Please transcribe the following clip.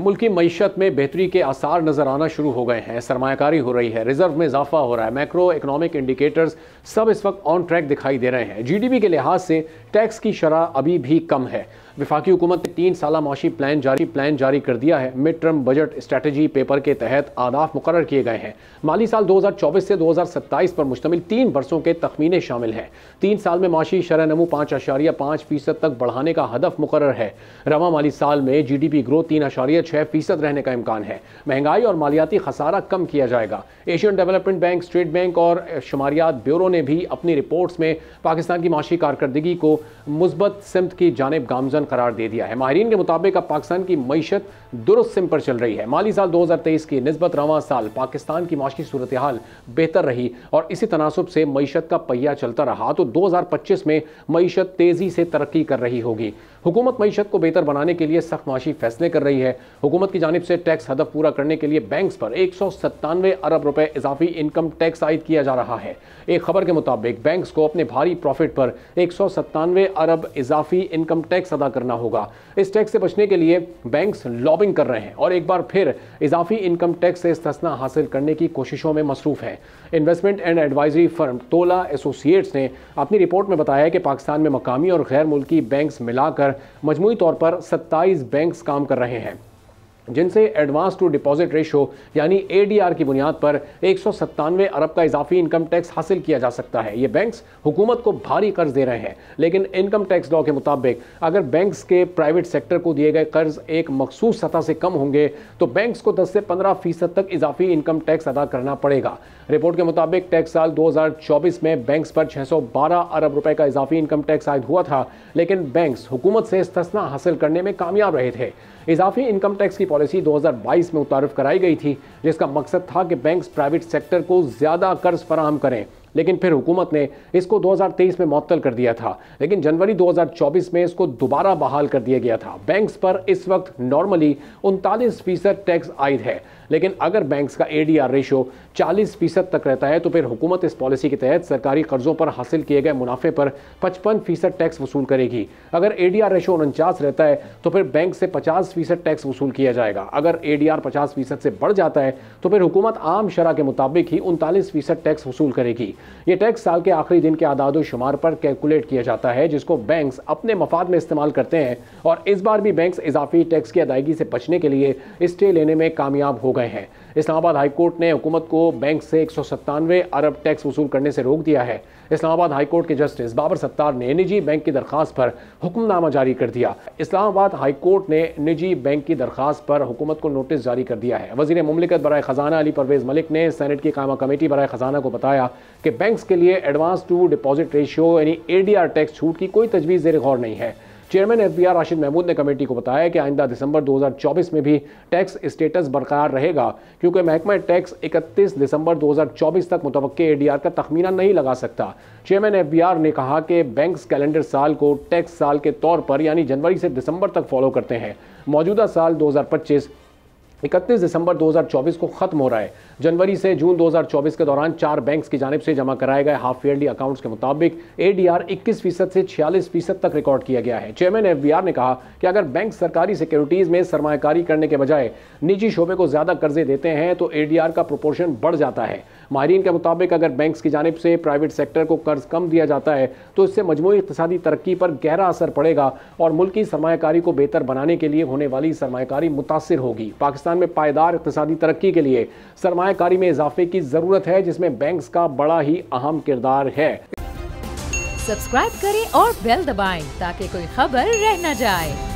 मुल्की मीशत में बेहतरी के आसार नज़र आना शुरू हो गए हैं सरमाकारी हो रही है रिजर्व में इजाफा हो रहा है मैक्रो इकोनॉमिक इंडिकेटर्स सब इस वक्त ऑन ट्रैक दिखाई दे रहे हैं जीडीपी के लिहाज से टैक्स की शरह अभी भी कम है विफाकी हुकूमत ने तीन साल माशी प्लान जारी प्लान जारी कर दिया है mid term budget strategy paper के तहत आदाफ मुकर किए गए हैं माली साल 2024 से 2027 पर मुश्तमिल तीन बरसों के तखमीने शामिल हैं तीन साल में माशी शरह नमू पाँच आशारिया पाँच फीसद तक बढ़ाने का हदफ मुकर है रवा माली साल में जी डी पी ग्रोथ तीन आशारिया छः फीसद रहने का इम्कान है महंगाई और मालियाती खसारा कम किया जाएगा Asian development bank state bank और शुमारियात ब्यूरो ने भी अपनी रिपोर्ट्स में पाकिस्तान की माशी कारकर्दगी को मुस्बत सिमत की जानब गामजन करार दे दिया है माहरीन के मुताबिक अब पाकिस्तान की मीशत दुरुस्त सिम पर चल रही है माली साल 2023 की नस्बत रवा साल पाकिस्तान की माशी सूरत हाल बेहतर रही और इसी तनासब से मीशत का पहिया चलता रहा तो 2025 में मीशत तेज़ी से तरक्की कर रही होगी हुकूमत मीशत को बेहतर बनाने के लिए सख्त माशी फैसले कर रही है हुकूमत की जानब से टैक्स हदफ पूरा करने के लिए बैंक पर एक अरब रुपए इजाफी इनकम टैक्स आयद किया जा रहा है एक खबर के मुताबिक बैंक को अपने भारी प्रॉफिट पर एक अरब इजाफी इनकम टैक्स अदा करना होगा इस टैक्स से बचने के लिए बैंक लॉ लॉबिंग कर रहे हैं और एक बार फिर इजाफी इनकम टैक्स से इस्तना हासिल करने की कोशिशों में मसरूफ हैं investment and advisory firm Tola associates ने अपनी रिपोर्ट में बताया कि पाकिस्तान में मकामी और गैर मुल्की बैंक्स मिलाकर मजमू तौर पर सत्ताईस बैंक्स काम कर रहे हैं जिनसे एडवांस टू डिपॉजिट रेशो यानी एडीआर की बुनियाद पर एक अरब का इजाफी इनकम टैक्स हासिल किया जा सकता है ये बैंक्स हुकूमत को भारी कर्ज दे रहे हैं लेकिन इनकम टैक्स लॉ के मुताबिक अगर बैंक्स के प्राइवेट सेक्टर को दिए गए कर्ज एक मखसूस सतह से कम होंगे तो बैंक्स को 10 से 15 फीसद तक इजाफी इनकम टैक्स अदा करना पड़ेगा रिपोर्ट के मुताबिक टैक्स साल दो में बैंक्स पर 612 अरब रुपए का इजाफी इनकम टैक्स आयद हुआ था लेकिन बैंक्स हुकूमत से इस हासिल करने में कामयाब रहे थे इजाफी इनकम टैक्स की पॉलिसी 2022 में मुतारफ कराई गई थी जिसका मकसद था कि बैंक्स प्राइवेट सेक्टर को ज़्यादा कर्ज फराहम करें लेकिन फिर हुकूमत ने इसको 2023 में मअतल कर दिया था लेकिन जनवरी 2024 में इसको दोबारा बहाल कर दिया गया था बैंक्स पर इस वक्त नॉर्मली उनतालीस फीसद टैक्स आयद है लेकिन अगर बैंक्स का ए डी आर रेशो चालीस फीसद तक रहता है तो फिर हुकूमत इस पॉलिसी के तहत सरकारी कर्जों पर हासिल किए गए मुनाफे पर पचपन फीसद टैक्स वसूल करेगी अगर ए डी आर रेशो उनचास रहता है तो फिर बैंक से पचास फीसद टैक्स वसूल किया जाएगा अगर ए डी आर पचास फीसद से बढ़ जाता है तो फिर हुकूमत आम शरा के मुताबिक ही उनतालीस फीसद टैक्स वसूल करेगी ये टैक्स साल के आखिरी दिन के आदाद शुमार पर कैलकुलेट किया जाता है जिसको बैंक्स अपने मफाद में इस्तेमाल करते हैं और इस बार भी बैंक्स इजाफी टैक्स की अदायगी से बचने के लिए स्टे लेने में कामयाब हो गए हैं इस्लामाबाद हाईकोर्ट ने हुकूमत को बैंक से एक अरब टैक्स वसूल करने से रोक दिया है इस्लामाबाद हाईकोर्ट के जस्टिस बाबर सत्तार ने निजी बैंक की दरखास्त पर हुक्मनामा जारी कर दिया इस्लामाबाद हाईकोर्ट ने निजी बैंक की दरखास्त पर हुकूमत को नोटिस जारी कर दिया है वजीर ममलिकत बरए ख़जाना अली परवेज़ मलिक ने सैनेट की कायमा कमेटी बरए ख़जाना को बताया कि कि बैंक्स के लिए एडवांस टू डिपॉजिट रेशियो यानी एडीआर टैक्स छूट की कोई तजवीज़ जेर गौर नहीं है चेयरमैन एफ राशिद महमूद ने कमेटी को बताया कि आइंदा दिसंबर 2024 में भी टैक्स स्टेटस बरकरार रहेगा क्योंकि महकमा टैक्स 31 दिसंबर 2024 तक मुतव एडीआर का तखमीना नहीं लगा सकता चेयरमैन एफ ने कहा कि बैंक्स कैलेंडर साल को टैक्स साल के तौर पर यानी जनवरी से दिसंबर तक फॉलो करते हैं मौजूदा साल दो इकतीस दिसंबर 2024 को खत्म हो रहा है जनवरी से जून 2024 के दौरान चार बैंक्स की जानब से जमा कराए गए हाफ ईयरली अकाउंट्स के मुताबिक एडीआर 21 फीसद से 46 फीसद तक रिकॉर्ड किया गया है चेयरमैन एफबीआर ने कहा कि अगर बैंक सरकारी सिक्योरिटीज में सरमाकारी करने के बजाय निजी शोबे को ज्यादा कर्जे देते हैं तो ए का प्रोपोर्शन बढ़ जाता है माहरीन के मुताबिक अगर बैंक की जानब से प्राइवेट सेक्टर को कर्ज कम दिया जाता है तो इससे मजमू इकतदी तरक्की पर गहरा असर पड़ेगा और मुल्की सरमाकारी को बेहतर बनाने के लिए होने वाली सरमाकारी मुतासर होगी पाकिस्तान पाकिस्तान में पायदार इकतदी तरक्की के लिए सरमाकारी में इजाफे की ज़रूरत है जिसमें बैंक का बड़ा ही अहम किरदार है सब्सक्राइब करें और बेल दबाएं ताकि कोई खबर रह न जाए